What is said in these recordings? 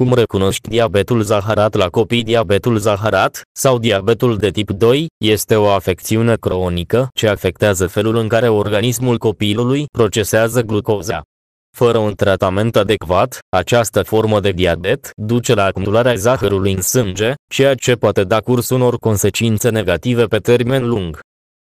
cum recunoști diabetul zaharat la copii Diabetul zaharat, sau diabetul de tip 2, este o afecțiune cronică ce afectează felul în care organismul copilului procesează glucoza. Fără un tratament adecvat, această formă de diabet duce la acumularea zahărului în sânge, ceea ce poate da curs unor consecințe negative pe termen lung.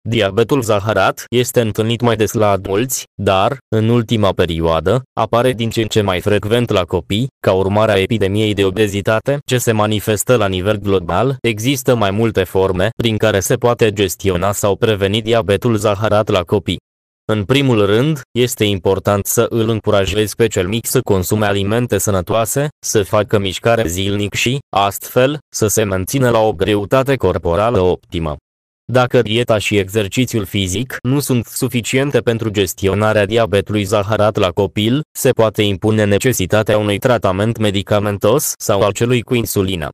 Diabetul zaharat este întâlnit mai des la adulți, dar, în ultima perioadă, apare din ce în ce mai frecvent la copii, ca urmare a epidemiei de obezitate ce se manifestă la nivel global. Există mai multe forme prin care se poate gestiona sau preveni diabetul zaharat la copii. În primul rând, este important să îl încurajezi pe cel mic să consume alimente sănătoase, să facă mișcare zilnic și, astfel, să se mențină la o greutate corporală optimă. Dacă dieta și exercițiul fizic nu sunt suficiente pentru gestionarea diabetului zaharat la copil, se poate impune necesitatea unui tratament medicamentos sau al celui cu insulină.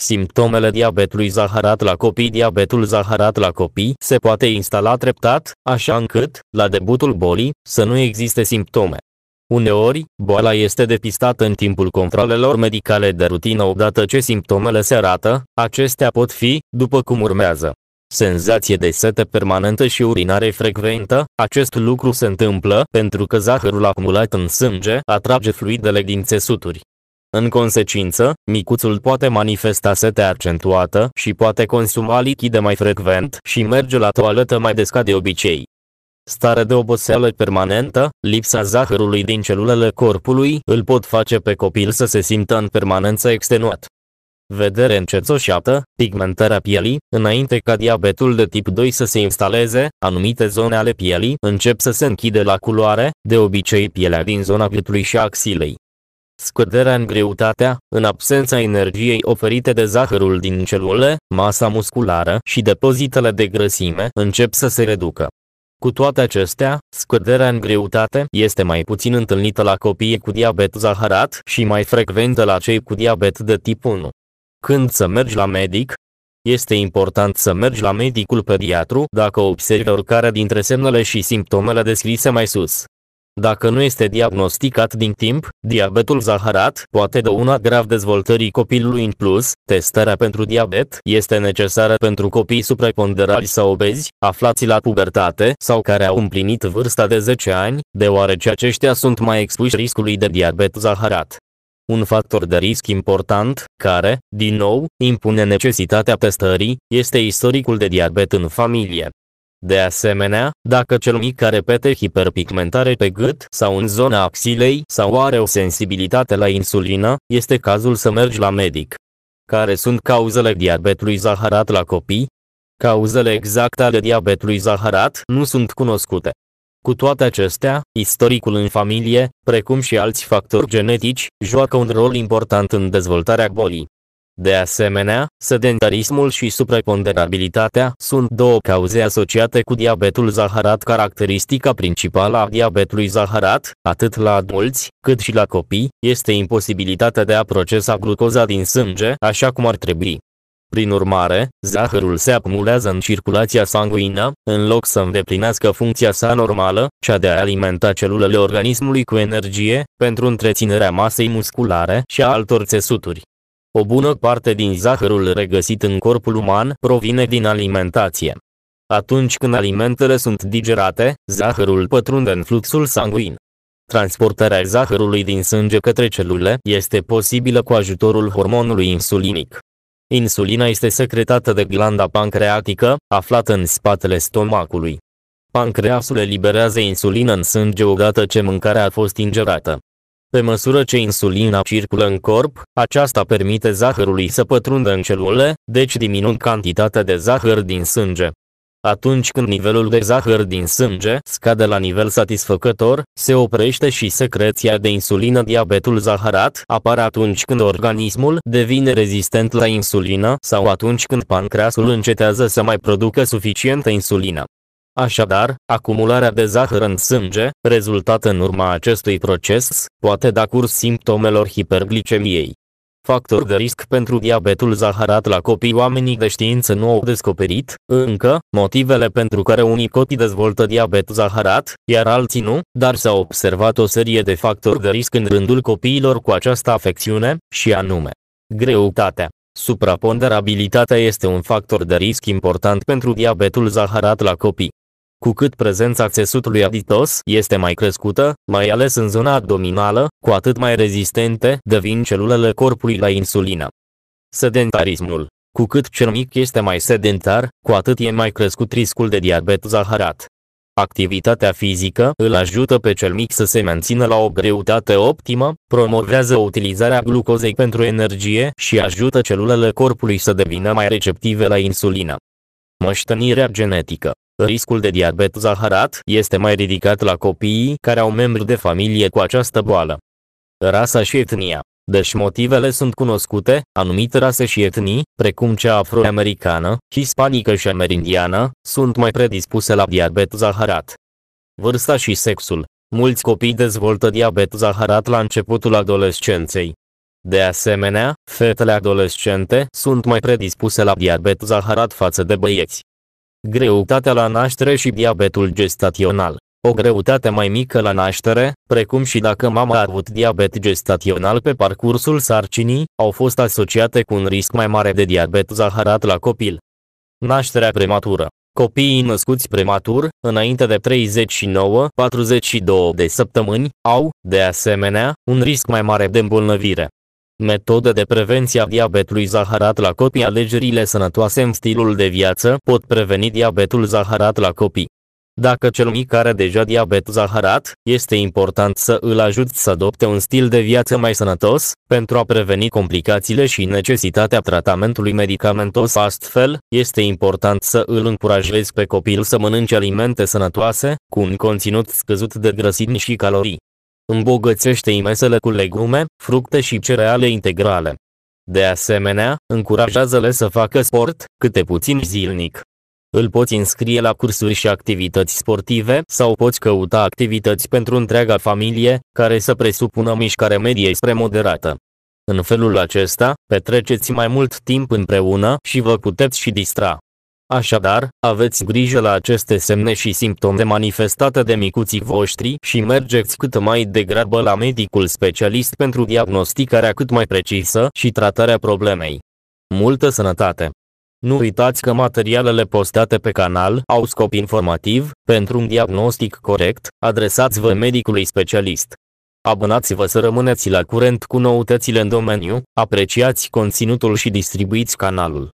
Simptomele diabetului zaharat la copii Diabetul zaharat la copii se poate instala treptat, așa încât, la debutul bolii, să nu existe simptome. Uneori, boala este depistată în timpul controlelor medicale de rutină odată ce simptomele se arată, acestea pot fi, după cum urmează senzație de sete permanentă și urinare frecventă, acest lucru se întâmplă pentru că zahărul acumulat în sânge atrage fluidele din țesuturi. În consecință, micuțul poate manifesta sete accentuată și poate consuma lichide mai frecvent și merge la toaletă mai des ca de obicei. Stare de oboseală permanentă, lipsa zahărului din celulele corpului îl pot face pe copil să se simtă în permanență extenuat vedere încețoșată, pigmentarea pielii, înainte ca diabetul de tip 2 să se instaleze, anumite zone ale pielii încep să se închide la culoare, de obicei pielea din zona gâtului și axilei. Scăderea în greutatea, în absența energiei oferite de zahărul din celule, masa musculară și depozitele de grăsime încep să se reducă. Cu toate acestea, scăderea în greutate este mai puțin întâlnită la copiii cu diabet zaharat și mai frecventă la cei cu diabet de tip 1. Când să mergi la medic? Este important să mergi la medicul pediatru dacă observi oricare dintre semnele și simptomele descrise mai sus. Dacă nu este diagnosticat din timp, diabetul zaharat poate dăuna grav dezvoltării copilului în plus, testarea pentru diabet este necesară pentru copii supraponderali sau obezi, aflați la pubertate sau care au împlinit vârsta de 10 ani, deoarece aceștia sunt mai expuși riscului de diabet zaharat. Un factor de risc important, care, din nou, impune necesitatea testării, este istoricul de diabet în familie. De asemenea, dacă cel mic are pete hiperpigmentare pe gât sau în zona axilei sau are o sensibilitate la insulină, este cazul să mergi la medic. Care sunt cauzele diabetului zaharat la copii? Cauzele exacte ale diabetului zaharat nu sunt cunoscute. Cu toate acestea, istoricul în familie, precum și alți factori genetici, joacă un rol important în dezvoltarea bolii. De asemenea, sedentarismul și supraponderabilitatea sunt două cauze asociate cu diabetul zaharat. Caracteristica principală a diabetului zaharat, atât la adulți, cât și la copii, este imposibilitatea de a procesa glucoza din sânge așa cum ar trebui. Prin urmare, zahărul se acumulează în circulația sanguină, în loc să îndeplinească funcția sa normală, cea de a alimenta celulele organismului cu energie, pentru întreținerea masei musculare și a altor țesuturi. O bună parte din zahărul regăsit în corpul uman provine din alimentație. Atunci când alimentele sunt digerate, zahărul pătrunde în fluxul sanguin. Transportarea zahărului din sânge către celule este posibilă cu ajutorul hormonului insulinic. Insulina este secretată de glanda pancreatică, aflată în spatele stomacului. Pancreasul eliberează insulină în sânge odată ce mâncarea a fost ingerată. Pe măsură ce insulina circulă în corp, aceasta permite zahărului să pătrundă în celule, deci diminuând cantitatea de zahăr din sânge. Atunci când nivelul de zahăr din sânge scade la nivel satisfăcător, se oprește și secreția de insulină. Diabetul zaharat apare atunci când organismul devine rezistent la insulină sau atunci când pancreasul încetează să mai producă suficientă insulină. Așadar, acumularea de zahăr în sânge, rezultat în urma acestui proces, poate da curs simptomelor hiperglicemiei factor de risc pentru diabetul zaharat la copii oamenii de știință nu au descoperit, încă, motivele pentru care unii copii dezvoltă diabet zaharat, iar alții nu, dar s-a observat o serie de factori de risc în rândul copiilor cu această afecțiune, și anume, greutatea. Supraponderabilitatea este un factor de risc important pentru diabetul zaharat la copii. Cu cât prezența țesutului aditos este mai crescută, mai ales în zona abdominală, cu atât mai rezistente devin celulele corpului la insulină. Sedentarismul cu cât cel mic este mai sedentar, cu atât e mai crescut riscul de diabet zaharat. Activitatea fizică îl ajută pe cel mic să se mențină la o greutate optimă, promovează utilizarea glucozei pentru energie și ajută celulele corpului să devină mai receptive la insulină. Măștănirea genetică Riscul de diabet zaharat este mai ridicat la copiii care au membri de familie cu această boală. Rasa și etnia Deși motivele sunt cunoscute, anumite rase și etnii, precum cea afroamericană, hispanică și amerindiană, sunt mai predispuse la diabet zaharat. Vârsta și sexul Mulți copii dezvoltă diabet zaharat la începutul adolescenței. De asemenea, fetele adolescente sunt mai predispuse la diabet zaharat față de băieți greutatea la naștere și diabetul gestațional. O greutate mai mică la naștere, precum și dacă mama a avut diabet gestațional pe parcursul sarcinii, au fost asociate cu un risc mai mare de diabet zaharat la copil. Nașterea prematură Copiii născuți prematur, înainte de 39-42 de săptămâni, au, de asemenea, un risc mai mare de îmbolnăvire. Metode de prevenție a diabetului zaharat la copii Alegerile sănătoase în stilul de viață pot preveni diabetul zaharat la copii. Dacă cel mic are deja diabet zaharat, este important să îl ajut să adopte un stil de viață mai sănătos, pentru a preveni complicațiile și necesitatea tratamentului medicamentos. Astfel, este important să îl încurajezi pe copil să mănânce alimente sănătoase, cu un conținut scăzut de grăsimi și calorii. Îmbogățește imesele cu legume, fructe și cereale integrale. De asemenea, încurajează-le să facă sport, câte puțin zilnic. Îl poți înscrie la cursuri și activități sportive sau poți căuta activități pentru întreaga familie, care să presupună mișcare medie spre moderată. În felul acesta, petreceți mai mult timp împreună și vă puteți și distra. Așadar, aveți grijă la aceste semne și simptome manifestate de micuții voștri și mergeți cât mai degrabă la medicul specialist pentru diagnosticarea cât mai precisă și tratarea problemei. Multă sănătate! Nu uitați că materialele postate pe canal au scop informativ, pentru un diagnostic corect, adresați-vă medicului specialist. Abonați-vă să rămâneți la curent cu noutățile în domeniu, apreciați conținutul și distribuiți canalul.